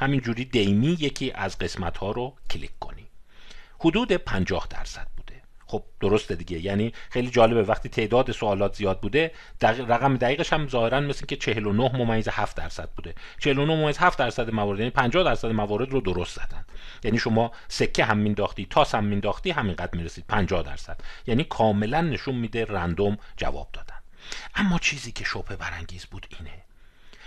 همینجوری دیمی یکی از قسمت ها رو کلیک کنی حدود 50 درصد بوده خب درسته دیگه یعنی خیلی جالبه وقتی تعداد سوالات زیاد بوده رقم دقیقش هم ظاهرا مثل که 49 ممیز 7 درصد بوده 49 ممیز 7 درصد موارد یعنی 50 درصد موارد رو درست زدن یعنی شما سکه هم مینداختی تاس هم مینداختی همینقدر میرسید 50 درصد یعنی کاملا نشون میده رندوم جواب دادن اما چیزی که شبه برانگیز بود اینه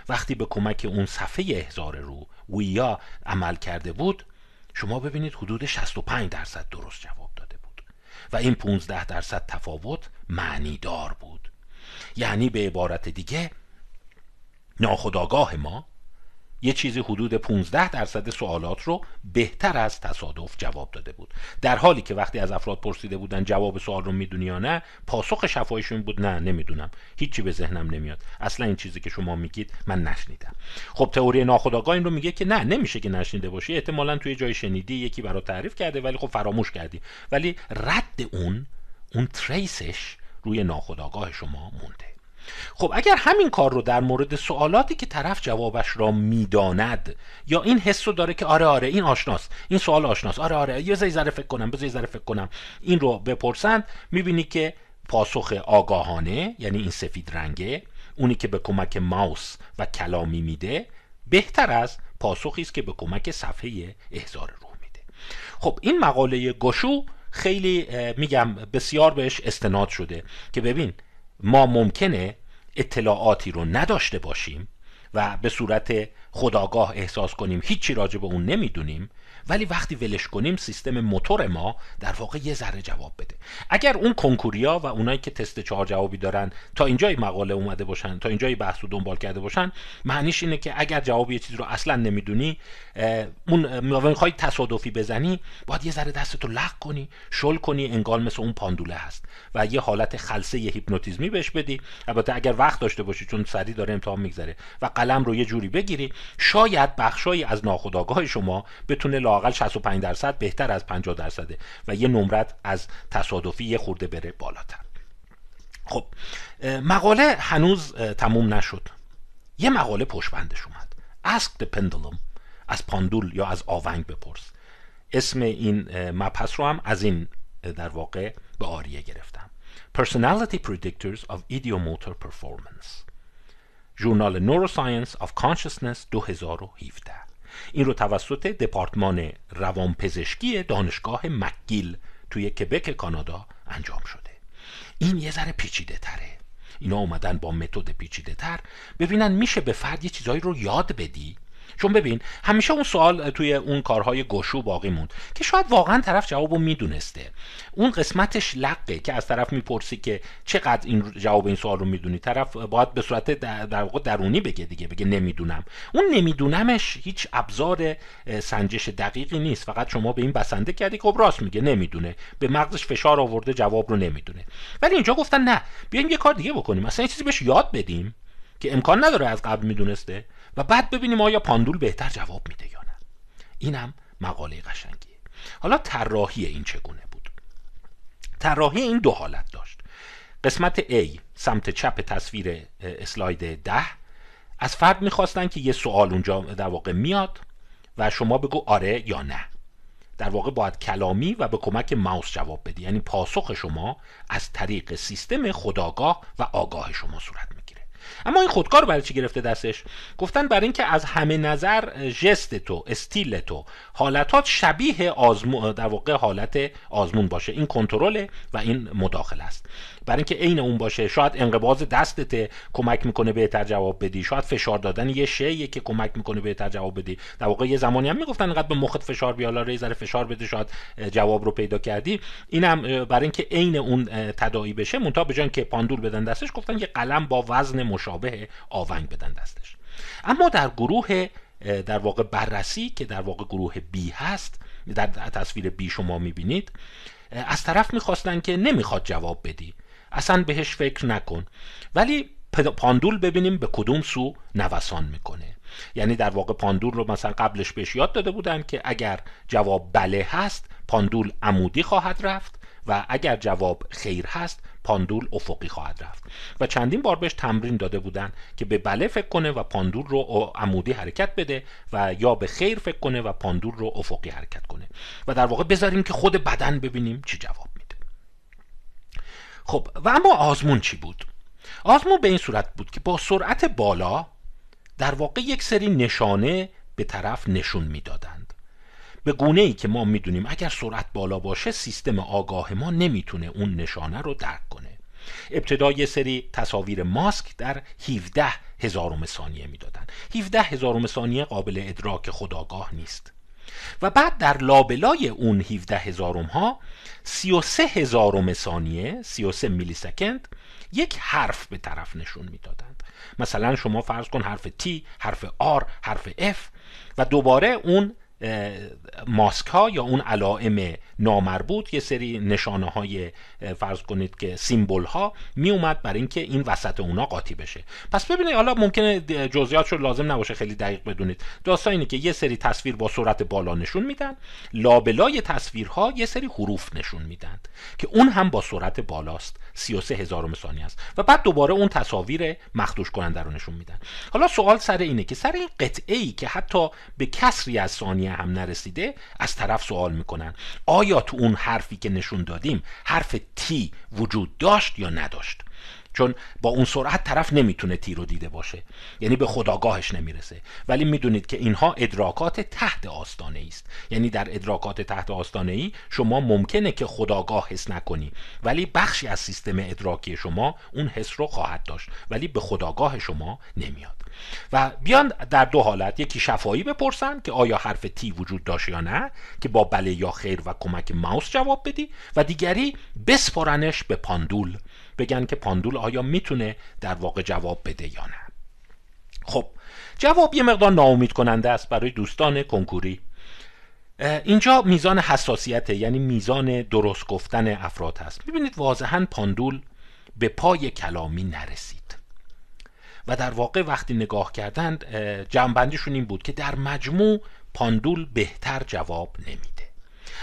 وقتی به کمک اون صفحه احزار رو ویا عمل کرده بود شما ببینید حدود 65 درصد درست جواب داده بود و این 15 درصد تفاوت معنی دار بود یعنی به عبارت دیگه ناخداگاه ما یه چیزی حدود 15 درصد سوالات رو بهتر از تصادف جواب داده بود در حالی که وقتی از افراد پرسیده بودن جواب سوال رو میدونی یا نه پاسخ شفایشون بود نه نمیدونم هیچی به ذهنم نمیاد اصلا این چیزی که شما میگید من نشنیدم خب تئوری ناخودآگاه این رو میگه که نه نمیشه که نشنیده باشی احتمالا توی جای شنیدی یکی برات تعریف کرده ولی خب فراموش کردی ولی رد اون اون تریسش روی ناخودآگاه شما مونده خب اگر همین کار رو در مورد سوالاتی که طرف جوابش را میداند یا این حس رو داره که آره آره این آشناست این سوال آشناست آره آره یه ذره فکر کنم بذار ذره فکر کنم این رو بپرسند میبینی که پاسخ آگاهانه یعنی این سفید رنگه اونی که به کمک ماوس و کلامی میده بهتر از پاسخی است که به کمک صفحه احزار روح میده خب این مقاله گشو خیلی میگم بسیار بهش استناد شده که ببین ما ممکنه اطلاعاتی رو نداشته باشیم و به صورت خداگاه احساس کنیم هیچی راجع به اون نمیدونیم ولی وقتی ولش کنیم سیستم موتور ما در واقع یه ذره جواب بده اگر اون کنکوریا و اونایی که تست چهار جوابی دارن تا اینجای مقاله اومده باشن تا اینجای بحث رو دنبال کرده باشن معنیش اینه که اگر جواب یه چیزی رو اصلا نمیدونی اون میخوای تصادفی بزنی باید یه ذره دستتو لغ کنی شل کنی انگار مثل اون پاندوله هست و یه حالت خلسه یه هیپنوتیزمی بهش بدی البته اگر وقت داشته باشی چون سری داره امتحان میگذره و قلم رو یه جوری بگیری شاید بخشایی از ناخودآگاه شما بتونه لاقل 65 درصد بهتر از 50 درصده و یه نمرت از تصادفی یه خورده بره بالاتر خب مقاله هنوز تموم نشد یه مقاله پشت بندش اومد Ask the Pendulum از پاندول یا از آونگ بپرس اسم این مپس رو هم از این در واقع به آریه گرفتم Personality Predictors of Idiomotor Performance ژورنال Neuroscience of Consciousness 2017 این رو توسط دپارتمان روانپزشکی دانشگاه مکگیل توی کبک کانادا انجام شده این یه ذره پیچیده تره اینا اومدن با متد پیچیده تر ببینن میشه به فرد یه چیزایی رو یاد بدی چون ببین همیشه اون سوال توی اون کارهای گشو باقی موند که شاید واقعا طرف جوابو میدونسته اون قسمتش لقه که از طرف میپرسی که چقدر این جواب این سوال رو میدونی طرف باید به صورت در واقع درونی بگه دیگه بگه نمیدونم اون نمیدونمش هیچ ابزار سنجش دقیقی نیست فقط شما به این بسنده کردی که خب راست میگه نمیدونه به مغزش فشار آورده جواب رو نمیدونه ولی اینجا گفتن نه بیایم یه کار دیگه بکنیم اصلا یه چیزی بهش یاد بدیم که امکان نداره از قبل میدونسته و بعد ببینیم آیا پاندول بهتر جواب میده یا نه اینم مقاله قشنگیه حالا طراحی این چگونه بود طراحی این دو حالت داشت قسمت A سمت چپ تصویر اسلاید ده از فرد میخواستن که یه سوال اونجا در واقع میاد و شما بگو آره یا نه در واقع باید کلامی و به کمک ماوس جواب بدی یعنی پاسخ شما از طریق سیستم خداگاه و آگاه شما صورت میگیره اما این خودکار برای چی گرفته دستش گفتن برای اینکه از همه نظر ژست تو استیل تو حالتات شبیه آزمون در واقع حالت آزمون باشه این کنترل و این مداخله است برای اینکه عین اون باشه شاید انقباض دستت کمک میکنه بهتر جواب بدی شاید فشار دادن یه شیه که کمک میکنه بهتر جواب بدی در واقع یه زمانی هم میگفتن انقدر به مخت فشار بیالا یه ذره فشار بده شاید جواب رو پیدا کردی اینم برای اینکه عین اون تداعی بشه مونتا به که پاندول بدن دستش گفتن یه قلم با وزن مشابه آونگ بدن دستش اما در گروه در واقع بررسی که در واقع گروه بی هست در تصویر B شما میبینید از طرف میخواستن که نمیخواد جواب بدی اصلا بهش فکر نکن ولی پاندول ببینیم به کدوم سو نوسان میکنه یعنی در واقع پاندول رو مثلا قبلش بهش یاد داده بودن که اگر جواب بله هست پاندول عمودی خواهد رفت و اگر جواب خیر هست پاندول افقی خواهد رفت و چندین بار بهش تمرین داده بودن که به بله فکر کنه و پاندول رو عمودی حرکت بده و یا به خیر فکر کنه و پاندول رو افقی حرکت کنه و در واقع بذاریم که خود بدن ببینیم چی جواب خب و اما آزمون چی بود آزمون به این صورت بود که با سرعت بالا در واقع یک سری نشانه به طرف نشون میدادند به گونه ای که ما میدونیم اگر سرعت بالا باشه سیستم آگاه ما نمیتونه اون نشانه رو درک کنه ابتدا یه سری تصاویر ماسک در 17 هزارم ثانیه میدادن 17 هزارم ثانیه قابل ادراک خداگاه نیست و بعد در لابلای اون 17 هزارم ها 33 هزارم ثانیه 33 میلی سکند یک حرف به طرف نشون میدادند مثلا شما فرض کن حرف T حرف R حرف F و دوباره اون ماسک ها یا اون علائم نامربوط یه سری نشانه های فرض کنید که سیمبل ها می اومد بر اینکه این وسط اونا قاطی بشه پس ببینید حالا ممکنه جزئیات رو لازم نباشه خیلی دقیق بدونید داستان اینه که یه سری تصویر با سرعت بالا نشون میدن لابلای تصویرها یه سری حروف نشون میدن که اون هم با سرعت بالاست 33 هزار ثانیه است و بعد دوباره اون تصاویر مخدوش کننده رو نشون میدن حالا سوال سر اینه که سر این قطعه ای که حتی به کسری از ثانیه هم نرسیده از طرف سوال میکنن آیا تو اون حرفی که نشون دادیم حرف تی وجود داشت یا نداشت چون با اون سرعت طرف نمیتونه تیر رو دیده باشه یعنی به خداگاهش نمیرسه ولی میدونید که اینها ادراکات تحت آستانه است یعنی در ادراکات تحت آستانه ای شما ممکنه که خداگاه حس نکنی ولی بخشی از سیستم ادراکی شما اون حس رو خواهد داشت ولی به خداگاه شما نمیاد و بیان در دو حالت یکی شفایی بپرسن که آیا حرف تی وجود داشت یا نه که با بله یا خیر و کمک ماوس جواب بدی و دیگری بسپرنش به پاندول بگن که پاندول آیا میتونه در واقع جواب بده یا نه خب جواب یه مقدار ناامید کننده است برای دوستان کنکوری اینجا میزان حساسیت یعنی میزان درست گفتن افراد هست میبینید واضحا پاندول به پای کلامی نرسید و در واقع وقتی نگاه کردند جنبندیشون این بود که در مجموع پاندول بهتر جواب نمیده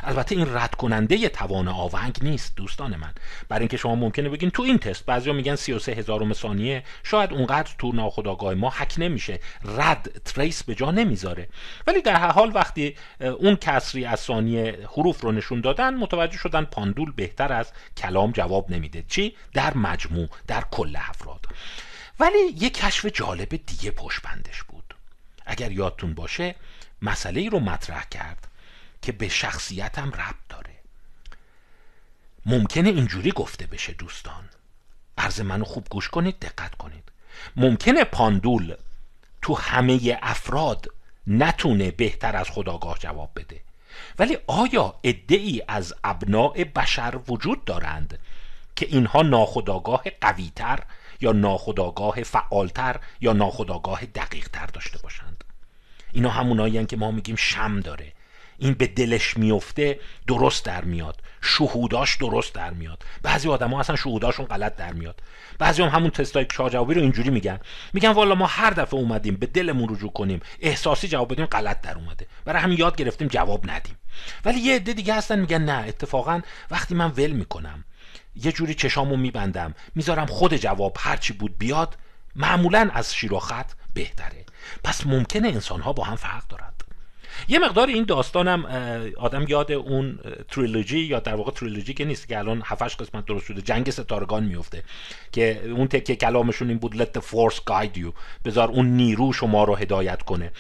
البته این رد کننده توان آونگ نیست دوستان من برای اینکه شما ممکنه بگین تو این تست بعضیا میگن 33 هزارم ثانیه شاید اونقدر تو ناخودآگاه ما حک نمیشه رد تریس به جا نمیذاره ولی در هر حال وقتی اون کسری از ثانیه حروف رو نشون دادن متوجه شدن پاندول بهتر از کلام جواب نمیده چی در مجموع در کل افراد ولی یه کشف جالب دیگه پشت بندش بود اگر یادتون باشه مسئله ای رو مطرح کرد که به شخصیتم ربط داره ممکنه اینجوری گفته بشه دوستان عرض منو خوب گوش کنید دقت کنید ممکنه پاندول تو همه افراد نتونه بهتر از خداگاه جواب بده ولی آیا ادعی از ابناع بشر وجود دارند که اینها ناخداگاه قویتر یا ناخداگاه فعالتر یا ناخداگاه دقیقتر داشته باشند اینا همونایی که ما میگیم شم داره این به دلش میفته درست در میاد شهوداش درست در میاد بعضی آدما اصلا شهوداشون غلط در میاد بعضی هم همون تستای چهار جوابی رو اینجوری میگن میگن والا ما هر دفعه اومدیم به دلمون رجوع کنیم احساسی جواب بدیم غلط در اومده برای همین یاد گرفتیم جواب ندیم ولی یه عده دیگه هستن میگن نه اتفاقا وقتی من ول میکنم یه جوری چشامو میبندم میذارم خود جواب هرچی بود بیاد معمولا از شیر بهتره پس ممکنه انسان ها با هم فرق دارن یه مقدار این داستانم آدم یاد اون تریلوجی یا در واقع تریلوجی که نیست که الان هفتش قسمت درست شده جنگ ستارگان میفته که اون تکه کلامشون این بود the force guide you بذار اون نیرو شما رو هدایت کنه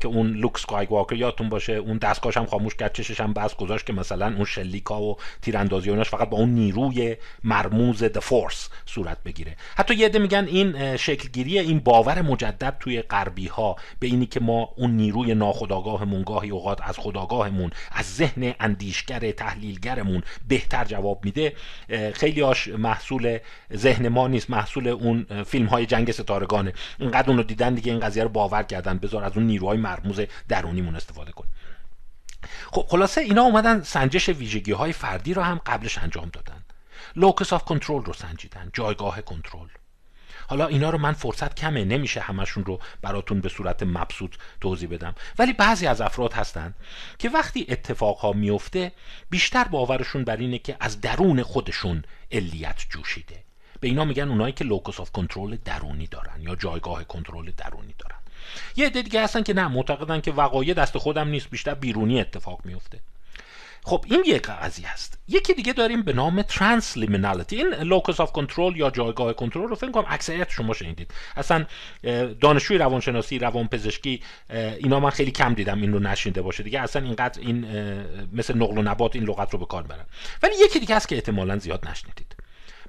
که اون لوک سکای واکر یادتون باشه اون دستگاهش هم خاموش کرد چشش هم بس گذاشت که مثلا اون شلیکا و تیراندازی فقط با اون نیروی مرموز د فورس صورت بگیره حتی یه میگن این شکلگیری این باور مجدد توی غربی ها به اینی که ما اون نیروی ناخودآگاهمون گاهی اوقات از خداگاهمون از ذهن اندیشگر تحلیلگرمون بهتر جواب میده خیلی هاش محصول ذهن ما نیست محصول اون فیلم های جنگ ستارگانه اینقدر اون رو دیدن دیگه این قضیه رو باور کردن بذار از اون نیروهای مرموز درونیمون استفاده کنیم خب خلاصه اینا اومدن سنجش ویژگی های فردی رو هم قبلش انجام دادن لوکس آف کنترل رو سنجیدن جایگاه کنترل حالا اینا رو من فرصت کمه نمیشه همشون رو براتون به صورت مبسوط توضیح بدم ولی بعضی از افراد هستند که وقتی ها میفته بیشتر باورشون بر اینه که از درون خودشون علیت جوشیده به اینا میگن اونایی که لوکوس آف کنترل درونی دارن یا جایگاه کنترل درونی دارن یه عده دیگه هستن که نه معتقدن که وقایع دست خودم نیست بیشتر بیرونی اتفاق میفته خب این یک قضیه است یکی دیگه داریم به نام ترانس لیمینالیتی این لوکوس آف کنترل یا جایگاه کنترل رو فکر کنم اکثریت شما شنیدید اصلا دانشجوی روانشناسی روانپزشکی اینا من خیلی کم دیدم این رو نشینده باشه دیگه اصلا اینقدر این مثل نقل و نبات این لغت رو به کار برن ولی یکی دیگه هست که احتمالا زیاد نشنیدید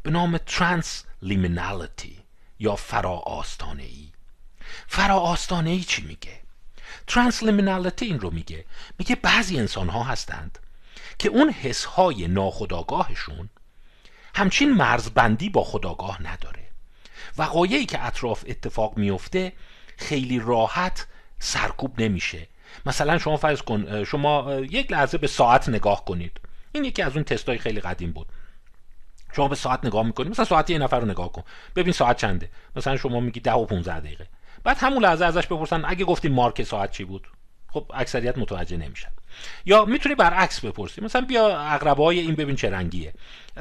به نام ترانس لیمینالیتی یا فرا آستانه ای فرا چی میگه ترانسلیمینالیتی این رو میگه میگه بعضی انسان ها هستند که اون های ناخداگاهشون همچین مرزبندی با خداگاه نداره وقایعی که اطراف اتفاق میفته خیلی راحت سرکوب نمیشه مثلا شما فرض کن شما یک لحظه به ساعت نگاه کنید این یکی از اون تستای خیلی قدیم بود شما به ساعت نگاه میکنید مثلا ساعت یه نفر رو نگاه کن ببین ساعت چنده مثلا شما میگی ده و 15 دقیقه بعد همون لحظه ازش بپرسن اگه گفتی مارک ساعت چی بود خب اکثریت متوجه نمیشن یا میتونی برعکس بپرسی مثلا بیا اقربه های این ببین چه رنگیه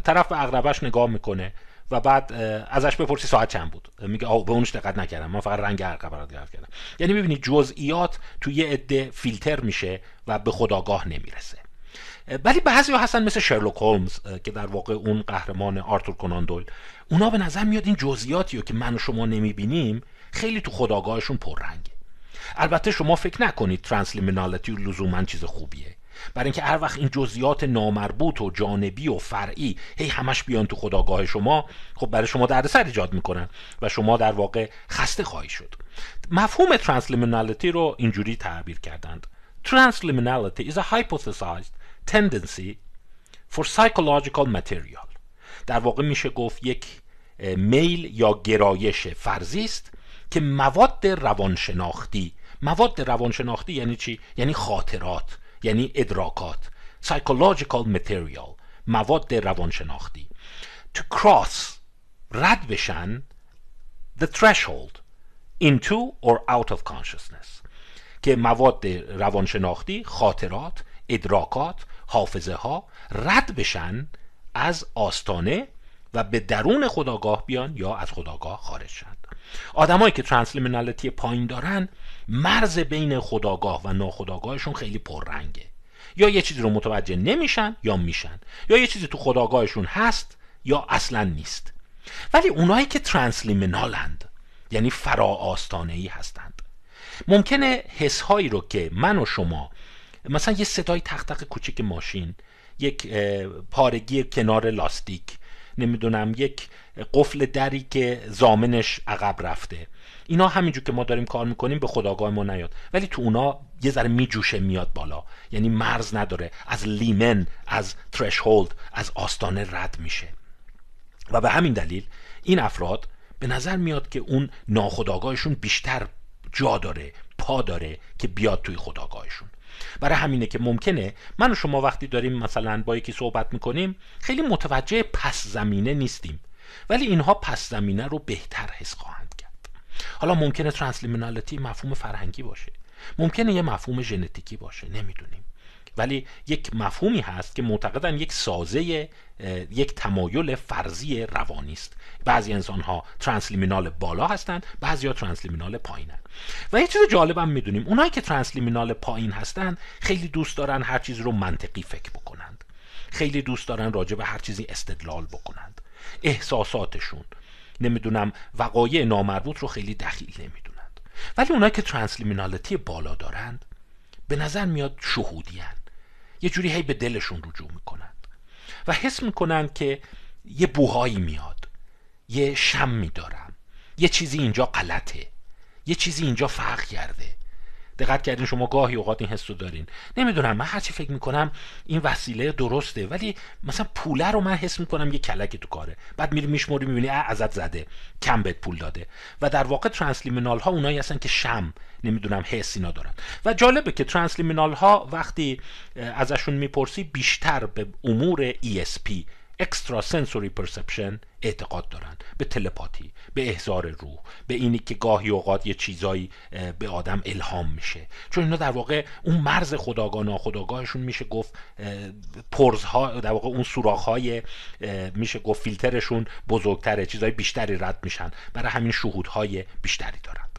طرف به اقربهش نگاه میکنه و بعد ازش بپرسی ساعت چند بود میگه آه به اونش دقت نکردم من فقط رنگ هر رو دقت کردم یعنی میبینی جزئیات تو یه عده فیلتر میشه و به خداگاه نمیرسه ولی بعضی ها هستن مثل شرلوک هولمز که در واقع اون قهرمان آرتور کنان دویل اونا به نظر میاد این جزئیاتی رو که من و شما نمیبینیم خیلی تو خداگاهشون پررنگه البته شما فکر نکنید ترانسلیمینالیتی لزوما چیز خوبیه برای اینکه هر وقت این جزئیات نامربوط و جانبی و فرعی هی همش بیان تو خداگاه شما خب برای شما دردسر ایجاد میکنن و شما در واقع خسته خواهی شد مفهوم ترانسلیمینالیتی رو اینجوری تعبیر کردند Transliminality is a hypothesized tendency for psychological material در واقع میشه گفت یک میل یا گرایش فرضی که مواد روانشناختی مواد روانشناختی یعنی چی یعنی خاطرات یعنی ادراکات psychological material مواد روانشناختی to cross رد بشن the threshold into or out of consciousness که مواد روانشناختی خاطرات ادراکات حافظه ها رد بشن از آستانه و به درون خداگاه بیان یا از خداگاه خارج شن آدمایی که ترانسلیمینالیتی پایین دارن مرز بین خداگاه و ناخداگاهشون خیلی پررنگه یا یه چیزی رو متوجه نمیشن یا میشن یا یه چیزی تو خداگاهشون هست یا اصلا نیست ولی اونایی که ترانسلیمینالند یعنی فرا ای هستند ممکنه حس هایی رو که من و شما مثلا یه صدای تختق کوچیک ماشین یک پارگی کنار لاستیک نمیدونم یک قفل دری که زامنش عقب رفته اینا همینجور که ما داریم کار میکنیم به خداگاه ما نیاد ولی تو اونا یه ذره میجوشه میاد بالا یعنی مرز نداره از لیمن از ترشهولد از آستانه رد میشه و به همین دلیل این افراد به نظر میاد که اون ناخداگاهشون بیشتر جا داره پا داره که بیاد توی خداگاهشون برای همینه که ممکنه من و شما وقتی داریم مثلا با یکی صحبت میکنیم خیلی متوجه پس زمینه نیستیم ولی اینها پس زمینه رو بهتر حس خواهند کرد حالا ممکنه ترانسلیمینالیتی مفهوم فرهنگی باشه ممکنه یه مفهوم ژنتیکی باشه نمیدونیم ولی یک مفهومی هست که معتقدن یک سازه یک تمایل فرضی روانی است بعضی انسان ها ترانسلیمینال بالا هستند بعضی ها ترانسلیمینال هستند و یه چیز جالبم میدونیم اونایی که ترانسلیمینال پایین هستند خیلی دوست دارن هر چیز رو منطقی فکر بکنند خیلی دوست دارن راجع به هر چیزی استدلال بکنند احساساتشون نمیدونم وقایع نامربوط رو خیلی دخیل نمیدونند ولی اونایی که ترانسلیمینالتی بالا دارند به نظر میاد شهودیان یه جوری هی به دلشون رجوع میکنند و حس میکنند که یه بوهایی میاد یه شم میدارم یه چیزی اینجا غلطه یه چیزی اینجا فرق کرده دقت کردین شما گاهی اوقات این حس رو دارین نمیدونم من هرچی فکر میکنم این وسیله درسته ولی مثلا پوله رو من حس میکنم یه کلکی تو کاره بعد میری میشموری میبینی ازت زده کم بهت پول داده و در واقع ترانسلیمینال ها اونایی هستن که شم نمیدونم حس اینا دارن و جالبه که ترانسلیمینال ها وقتی ازشون میپرسی بیشتر به امور ESP اکسترا سنسوری پرسپشن اعتقاد دارن به تلپاتی به احضار روح به اینی که گاهی اوقات یه چیزایی به آدم الهام میشه چون اینا در واقع اون مرز خداگاه ناخداگاهشون میشه گفت پرزها در واقع اون سوراخهای میشه گفت فیلترشون بزرگتره چیزای بیشتری رد میشن برای همین شهودهای بیشتری دارن